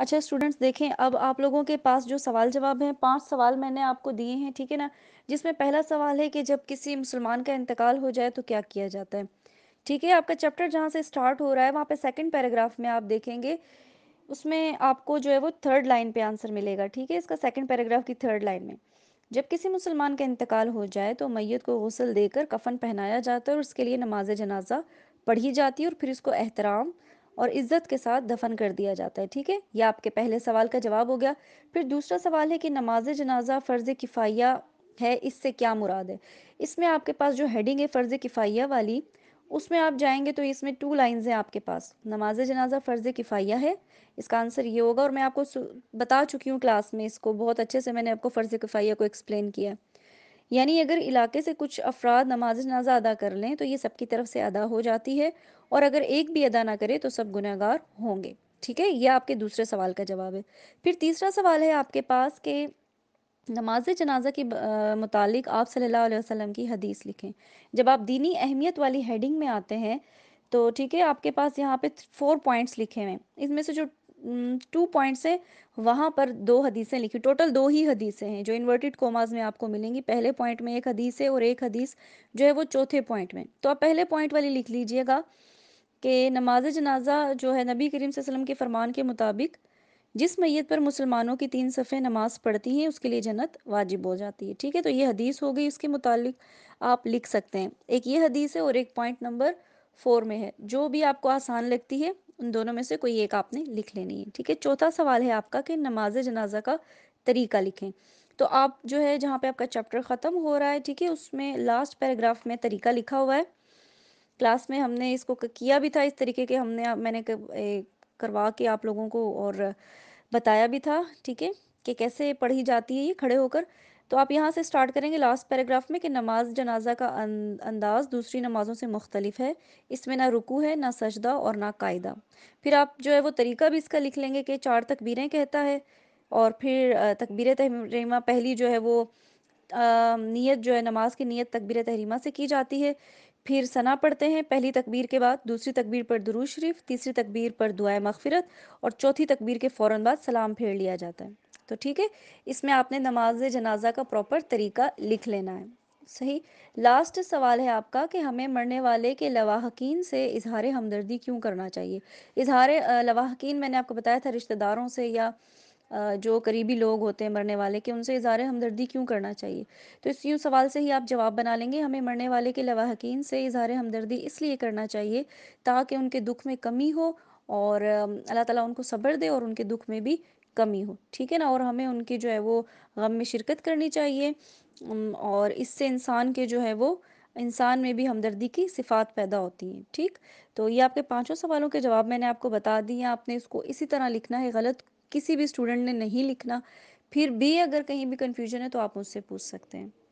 अच्छा स्टूडेंट्स देखें अब आप लोगों के पास जो सवाल जवाब हैं पांच सवाल मैंने आपको दिए हैं ठीक है ना जिसमें पहला सवाल है कि जब किसी मुसलमान का इंतकाल हो जाए तो क्या किया जाता है ठीक है आपका चैप्टर जहाँ से स्टार्ट हो रहा है वहाँ पे सेकंड पैराग्राफ में आप देखेंगे उसमें आपको जो है वो थर्ड लाइन पे आंसर मिलेगा ठीक है इसका सेकंड पैराग्राफ की थर्ड लाइन में जब किसी मुसलमान का इंतकाल हो जाए तो मैयत को गसल देकर कफन पहनाया जाता है और उसके लिए नमाज जनाजा पढ़ी जाती है और फिर उसको एहतराम और इज्जत के साथ दफन कर दिया जाता है ठीक है यह आपके पहले सवाल का जवाब हो गया फिर दूसरा सवाल है कि नमाज जनाजा फ़र्ज़ किफाइया है इससे क्या मुराद है इसमें आपके पास जो हेडिंग है फ़र्ज़ किफ़ाइया वाली उसमें आप जाएंगे तो इसमें टू लाइंस हैं आपके पास नमाज जनाजा फ़र्ज़ किफ़ाइया है इसका आंसर ये होगा और मैं आपको बता चुकी हूँ क्लास में इसको बहुत अच्छे से मैंने आपको फ़र्ज़ किफाइया को एक्सप्लेन किया है यानी अगर इलाके से कुछ अफराद नमाज जनाजा अदा कर लें तो ये सबकी तरफ से अदा हो जाती है और अगर एक भी अदा ना करे तो सब गुनागार होंगे ठीक है ये आपके दूसरे सवाल का जवाब है फिर तीसरा सवाल है आपके पास के नमाज जनाजा के मुतालिक आप सल्लल्लाहु अलैहि वसल्लम की हदीस लिखें जब आप दीनी अहमियत वाली हेडिंग में आते हैं तो ठीक है आपके पास यहाँ पे फोर पॉइंट्स लिखे हुए हैं इसमें से जो टू पॉइंट्स हैं वहाँ पर दो हदीसें लिखी टोटल दो ही हदीसें हैं जो इन्वर्टेड कोमाज में आपको मिलेंगी पहले पॉइंट में एक हदीस है और एक हदीस जो है वो चौथे पॉइंट में तो आप पहले पॉइंट वाली लिख लीजिएगा कि नमाज जनाजा जो है नबी करीम वसलम के फरमान के मुताबिक जिस मैत पर मुसलमानों की तीन सफ़े नमाज पढ़ती हैं उसके लिए जन्नत वाजिब हो जाती है ठीक है तो ये हदीस हो गई उसके मुतालिक आप लिख सकते हैं एक ये हदीस है और एक पॉइंट नंबर फोर में है जो भी आपको आसान लगती है उन दोनों में से कोई एक आपने लिख लेनी है ठीक है चौथा सवाल है आपका कि नमाज जनाजा का तरीका लिखें तो आप जो है जहाँ पे आपका चैप्टर ख़त्म हो रहा है ठीक है उसमें लास्ट पैराग्राफ में तरीका लिखा हुआ है क्लास में हमने इसको किया भी था इस तरीके के हमने मैंने करवा के आप लोगों को और बताया भी था ठीक है कि कैसे पढ़ी जाती है ये खड़े होकर तो आप यहाँ से स्टार्ट करेंगे लास्ट पैराग्राफ में कि नमाज जनाजा का अं, अंदाज़ दूसरी नमाज़ों से मुख्तलिफ है इसमें ना रुकू है ना सजदा और ना कायदा फिर आप जो है वो तरीका भी इसका लिख लेंगे कि चार तकबीरें कहता है और फिर तकबीर तहरीमा पहली जो है वो नीयत जो है नमाज की नीयत तकबीर तहरीमा से की जाती है फिर सना पढ़ते हैं पहली तकबीर के बाद दूसरी तकबीर पर दरूज शरीफ तीसरी तकबीर पर दुआ मगफिरत और चौथी तकबीर के फ़ौर बाद सलाम फेर लिया जाता है तो ठीक है इसमें आपने नमाज जनाजा का प्रॉपर तरीका लिख लेना है सही लास्ट सवाल है आपका कि हमें मरने वाले के लवाहकिन से इजहार हमदर्दी क्यों करना चाहिए इजहार लवाहकिन मैंने आपको बताया था रिश्तेदारों से या जो करीबी लोग होते हैं मरने वाले के उनसे इजहार हमदर्दी क्यों करना चाहिए तो इस यूँ सवाल से ही आप जवाब बना लेंगे हमें मरने वाले के लवाहकिन से इजहार हमदर्दी इसलिए करना चाहिए ताकि उनके दुख में कमी हो और अल्लाह ताला उनको सब्र दे और उनके दुख में भी कमी हो ठीक है ना और हमें उनकी जो है वो गम में शिरकत करनी चाहिए और इससे इंसान के जो है वो इंसान में भी हमदर्दी की सिफात पैदा होती हैं ठीक तो ये आपके पांचों सवालों के जवाब मैंने आपको बता दिए आपने इसको इसी तरह लिखना है गलत किसी भी स्टूडेंट ने नहीं लिखना फिर भी अगर कहीं भी कन्फ्यूजन है तो आप मुझसे पूछ सकते हैं